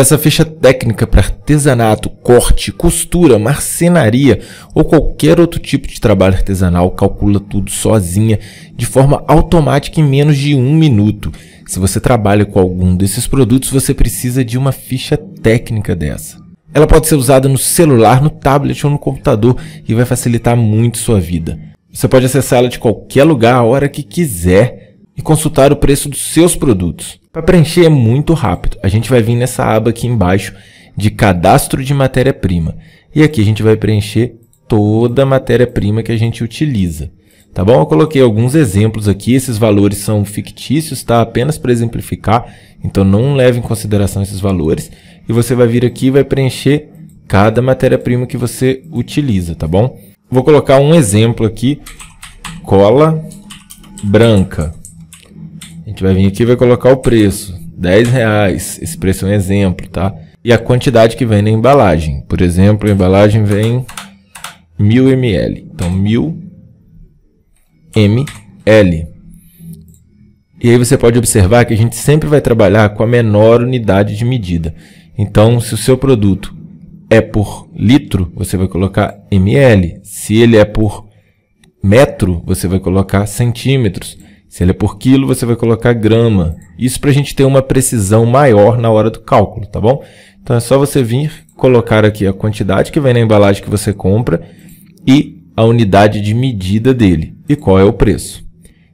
Essa ficha técnica para artesanato, corte, costura, marcenaria ou qualquer outro tipo de trabalho artesanal calcula tudo sozinha de forma automática em menos de um minuto. Se você trabalha com algum desses produtos, você precisa de uma ficha técnica dessa. Ela pode ser usada no celular, no tablet ou no computador e vai facilitar muito sua vida. Você pode acessá-la de qualquer lugar, a hora que quiser e consultar o preço dos seus produtos. Para preencher é muito rápido. A gente vai vir nessa aba aqui embaixo de cadastro de matéria-prima. E aqui a gente vai preencher toda a matéria-prima que a gente utiliza. Tá bom? Eu coloquei alguns exemplos aqui, esses valores são fictícios, tá? Apenas para exemplificar, então não leve em consideração esses valores. E você vai vir aqui e vai preencher cada matéria-prima que você utiliza, tá bom? Vou colocar um exemplo aqui, cola branca gente vai vir aqui e vai colocar o preço, 10 reais, esse preço é um exemplo, tá? E a quantidade que vem na embalagem. Por exemplo, a embalagem vem 1000 ml. Então, 1000 ml. E aí você pode observar que a gente sempre vai trabalhar com a menor unidade de medida. Então, se o seu produto é por litro, você vai colocar ml. Se ele é por metro, você vai colocar centímetros. Se ele é por quilo, você vai colocar grama. Isso para a gente ter uma precisão maior na hora do cálculo, tá bom? Então é só você vir colocar aqui a quantidade que vem na embalagem que você compra e a unidade de medida dele e qual é o preço.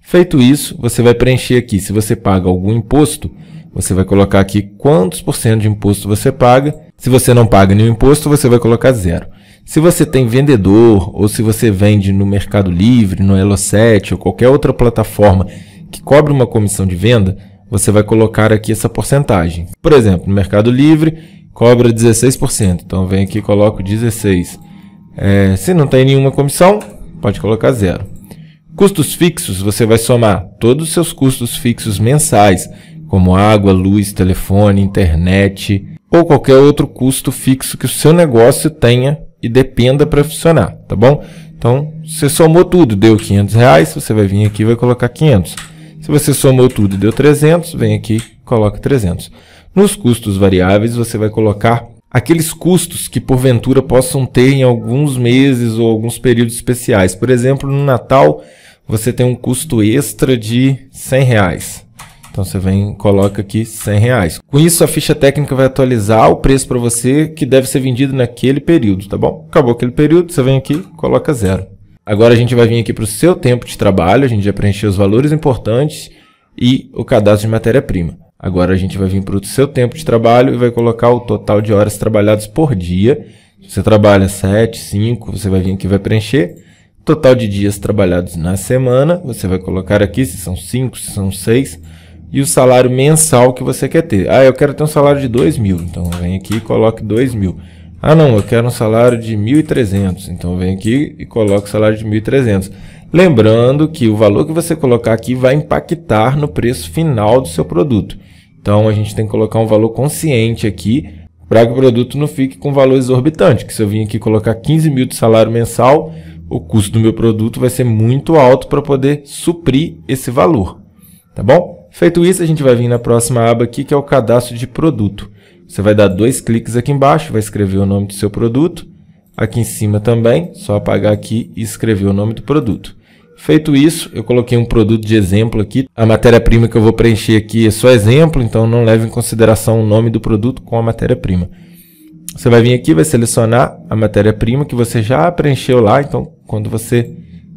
Feito isso, você vai preencher aqui. Se você paga algum imposto, você vai colocar aqui quantos por cento de imposto você paga. Se você não paga nenhum imposto, você vai colocar zero. Se você tem vendedor ou se você vende no Mercado Livre, no Elo7 ou qualquer outra plataforma que cobre uma comissão de venda, você vai colocar aqui essa porcentagem. Por exemplo, no Mercado Livre cobra 16%, então vem aqui e coloco 16. É, se não tem nenhuma comissão, pode colocar zero. Custos fixos, você vai somar todos os seus custos fixos mensais, como água, luz, telefone, internet ou qualquer outro custo fixo que o seu negócio tenha e dependa para funcionar, tá bom? Então, você somou tudo, deu 500 reais, você vai vir aqui e vai colocar 500. Se você somou tudo e deu 300, vem aqui coloca 300. Nos custos variáveis, você vai colocar aqueles custos que porventura possam ter em alguns meses ou alguns períodos especiais. Por exemplo, no Natal, você tem um custo extra de 100 reais. Então você vem coloca aqui 100 reais. Com isso, a ficha técnica vai atualizar o preço para você que deve ser vendido naquele período, tá bom? Acabou aquele período, você vem aqui coloca zero. Agora a gente vai vir aqui para o seu tempo de trabalho, a gente já preencheu os valores importantes e o cadastro de matéria-prima. Agora a gente vai vir para o seu tempo de trabalho e vai colocar o total de horas trabalhadas por dia. Você trabalha 7, 5, você vai vir aqui e vai preencher. Total de dias trabalhados na semana, você vai colocar aqui se são 5, se são 6 e o salário mensal que você quer ter. Ah, eu quero ter um salário de 2 mil, então vem aqui e coloque 2 mil. Ah, não, eu quero um salário de 1.300, então vem aqui e coloque o salário de 1.300. Lembrando que o valor que você colocar aqui vai impactar no preço final do seu produto. Então a gente tem que colocar um valor consciente aqui para que o produto não fique com valor exorbitante. Que se eu vim aqui colocar 15 mil de salário mensal, o custo do meu produto vai ser muito alto para poder suprir esse valor. Tá bom? Feito isso, a gente vai vir na próxima aba aqui, que é o cadastro de produto. Você vai dar dois cliques aqui embaixo, vai escrever o nome do seu produto. Aqui em cima também, só apagar aqui e escrever o nome do produto. Feito isso, eu coloquei um produto de exemplo aqui. A matéria-prima que eu vou preencher aqui é só exemplo, então não leve em consideração o nome do produto com a matéria-prima. Você vai vir aqui, vai selecionar a matéria-prima que você já preencheu lá, então quando você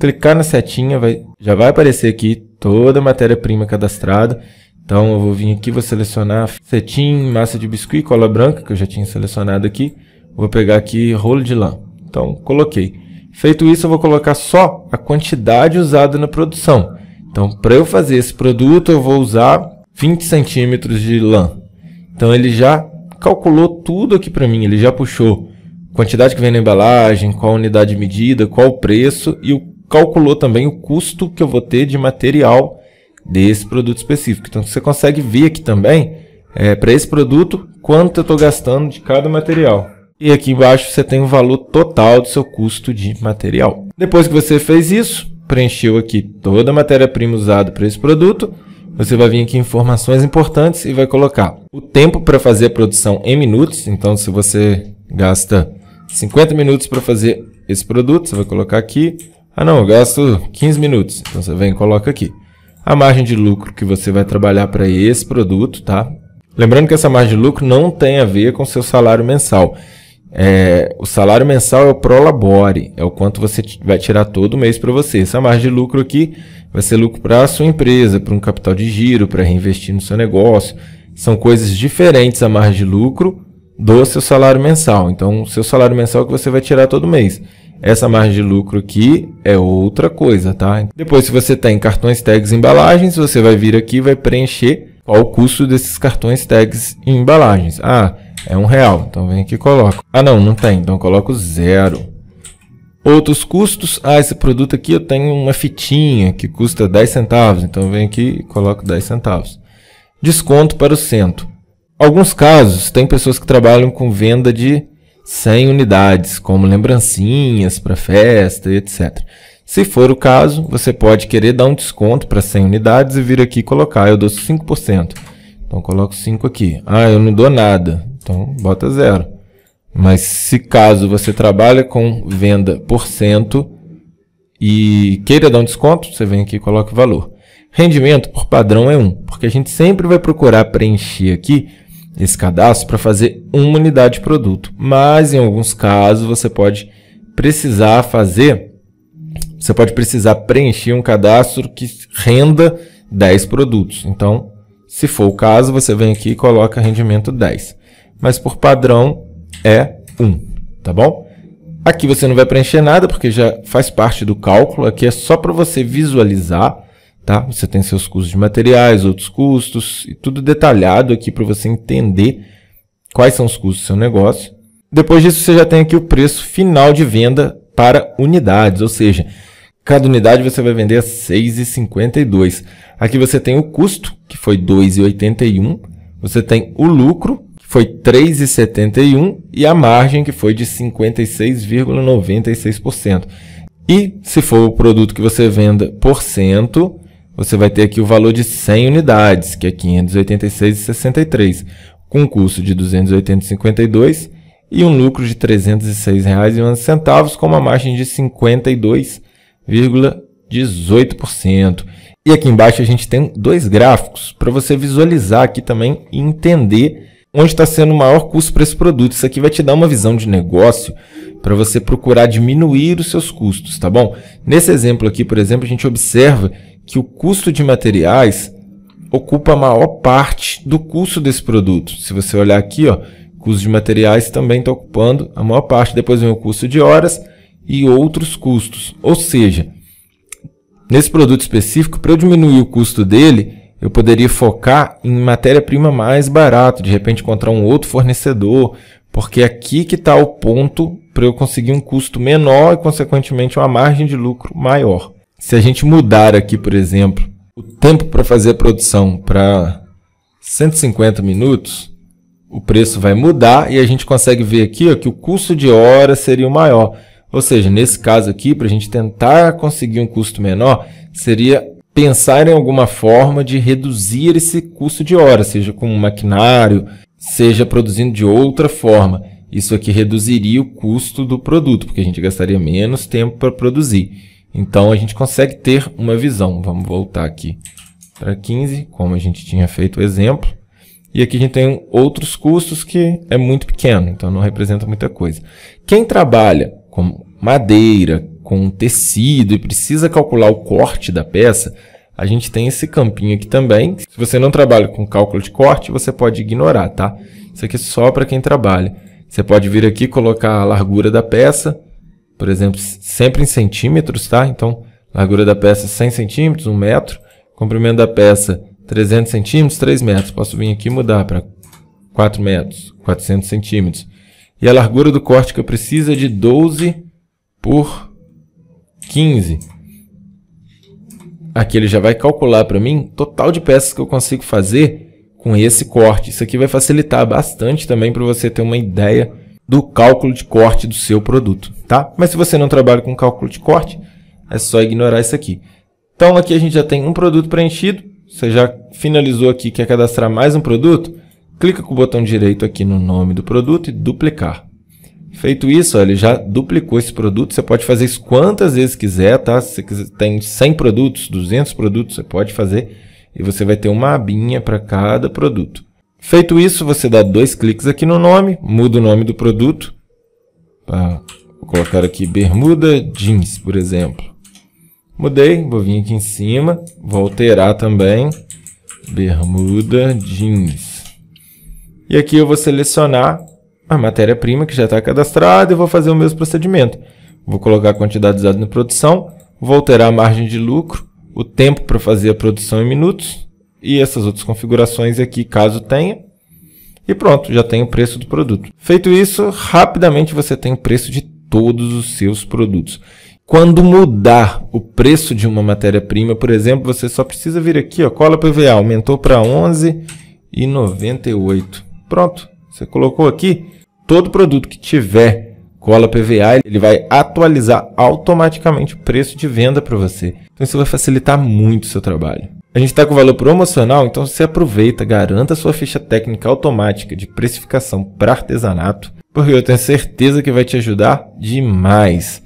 clicar na setinha, vai, já vai aparecer aqui toda a matéria-prima cadastrada. Então eu vou vir aqui, vou selecionar cetim, massa de biscuit, cola branca, que eu já tinha selecionado aqui. Vou pegar aqui rolo de lã. Então coloquei. Feito isso, eu vou colocar só a quantidade usada na produção. Então para eu fazer esse produto, eu vou usar 20 centímetros de lã. Então ele já calculou tudo aqui para mim, ele já puxou quantidade que vem na embalagem, qual unidade medida, qual o preço e o calculou também o custo que eu vou ter de material desse produto específico. Então você consegue ver aqui também, é, para esse produto, quanto eu estou gastando de cada material. E aqui embaixo você tem o valor total do seu custo de material. Depois que você fez isso, preencheu aqui toda a matéria-prima usada para esse produto, você vai vir aqui em informações importantes e vai colocar o tempo para fazer a produção em minutos. Então, se você gasta 50 minutos para fazer esse produto, você vai colocar aqui ah não, eu gasto 15 minutos. Então você vem e coloca aqui. A margem de lucro que você vai trabalhar para esse produto, tá? Lembrando que essa margem de lucro não tem a ver com seu salário mensal. É, o salário mensal é o prolabore, é o quanto você vai tirar todo mês para você. Essa margem de lucro aqui vai ser lucro para a sua empresa, para um capital de giro, para reinvestir no seu negócio. São coisas diferentes a margem de lucro do seu salário mensal. Então, o seu salário mensal é que você vai tirar todo mês. Essa margem de lucro aqui é outra coisa, tá? Depois, se você tem tá cartões, tags, embalagens, você vai vir aqui e vai preencher qual o custo desses cartões, tags e embalagens. Ah, é um real. Então vem aqui e coloco. Ah, não, não tem. Então coloco zero. Outros custos. Ah, esse produto aqui eu tenho uma fitinha que custa 10 centavos. Então vem aqui e coloco 10 centavos. Desconto para o cento. Alguns casos, tem pessoas que trabalham com venda de 100 unidades, como lembrancinhas para festa e etc. Se for o caso, você pode querer dar um desconto para 100 unidades e vir aqui colocar, eu dou 5%. Então coloco 5 aqui. Ah, eu não dou nada. Então bota zero. Mas se caso você trabalha com venda por cento e queira dar um desconto, você vem aqui e coloca o valor. Rendimento por padrão é 1, um, porque a gente sempre vai procurar preencher aqui esse cadastro para fazer uma unidade de produto. Mas em alguns casos você pode precisar fazer, você pode precisar preencher um cadastro que renda 10 produtos. Então, se for o caso, você vem aqui e coloca rendimento 10. Mas por padrão é 1, tá bom? Aqui você não vai preencher nada porque já faz parte do cálculo, aqui é só para você visualizar tá? Você tem seus custos de materiais, outros custos e tudo detalhado aqui para você entender quais são os custos do seu negócio. Depois disso, você já tem aqui o preço final de venda para unidades, ou seja, cada unidade você vai vender a 6,52. Aqui você tem o custo, que foi 2,81, você tem o lucro, que foi 3,71 e a margem, que foi de 56,96%. E se for o produto que você venda por cento, você vai ter aqui o valor de 100 unidades, que é 586,63, com um custo de 280,52 e um lucro de R$ 306,11, com uma margem de 52,18%. E aqui embaixo a gente tem dois gráficos para você visualizar aqui também e entender onde está sendo o maior custo para esse produto. Isso aqui vai te dar uma visão de negócio para você procurar diminuir os seus custos, tá bom? Nesse exemplo aqui, por exemplo, a gente observa que o custo de materiais ocupa a maior parte do custo desse produto. Se você olhar aqui, ó, custo de materiais também está ocupando a maior parte. Depois vem o custo de horas e outros custos. Ou seja, nesse produto específico, para eu diminuir o custo dele, eu poderia focar em matéria-prima mais barata, de repente encontrar um outro fornecedor, porque é aqui que está o ponto para eu conseguir um custo menor e, consequentemente, uma margem de lucro maior. Se a gente mudar aqui, por exemplo, o tempo para fazer a produção para 150 minutos, o preço vai mudar e a gente consegue ver aqui ó, que o custo de hora seria o maior. Ou seja, nesse caso aqui, para a gente tentar conseguir um custo menor, seria pensar em alguma forma de reduzir esse custo de hora, seja com um maquinário, seja produzindo de outra forma. Isso aqui reduziria o custo do produto, porque a gente gastaria menos tempo para produzir. Então a gente consegue ter uma visão. Vamos voltar aqui para 15, como a gente tinha feito o exemplo. E aqui a gente tem outros custos que é muito pequeno, então não representa muita coisa. Quem trabalha com madeira, com tecido e precisa calcular o corte da peça, a gente tem esse campinho aqui também. Se você não trabalha com cálculo de corte, você pode ignorar, tá? Isso aqui é só para quem trabalha. Você pode vir aqui colocar a largura da peça, por exemplo, sempre em centímetros, tá? Então, largura da peça 100 centímetros, 1 metro, comprimento da peça 300 centímetros, 3 metros. Posso vir aqui e mudar para 4 metros, 400 centímetros. E a largura do corte que eu preciso é de 12 por 15. Aqui ele já vai calcular para mim o total de peças que eu consigo fazer com esse corte. Isso aqui vai facilitar bastante também para você ter uma ideia do cálculo de corte do seu produto, tá? Mas se você não trabalha com cálculo de corte, é só ignorar isso aqui. Então aqui a gente já tem um produto preenchido, você já finalizou aqui, quer cadastrar mais um produto, clica com o botão direito aqui no nome do produto e duplicar. Feito isso, ó, ele já duplicou esse produto, você pode fazer isso quantas vezes quiser, tá? Se você tem 100 produtos, 200 produtos, você pode fazer e você vai ter uma abinha para cada produto. Feito isso, você dá dois cliques aqui no nome, muda o nome do produto. Tá? Vou colocar aqui bermuda jeans, por exemplo. Mudei, vou vir aqui em cima, vou alterar também bermuda jeans. E aqui eu vou selecionar a matéria-prima que já está cadastrada e vou fazer o mesmo procedimento. Vou colocar a quantidade usada na produção, vou alterar a margem de lucro, o tempo para fazer a produção em minutos e essas outras configurações aqui, caso tenha. E pronto, já tem o preço do produto. Feito isso, rapidamente você tem o preço de todos os seus produtos. Quando mudar o preço de uma matéria-prima, por exemplo, você só precisa vir aqui, ó, cola PVA, aumentou para 11,98. Pronto, você colocou aqui, todo produto que tiver cola PVA, ele vai atualizar automaticamente o preço de venda para você. Então isso vai facilitar muito o seu trabalho. A gente está com valor promocional, então você aproveita, garanta sua ficha técnica automática de precificação para artesanato, porque eu tenho certeza que vai te ajudar demais.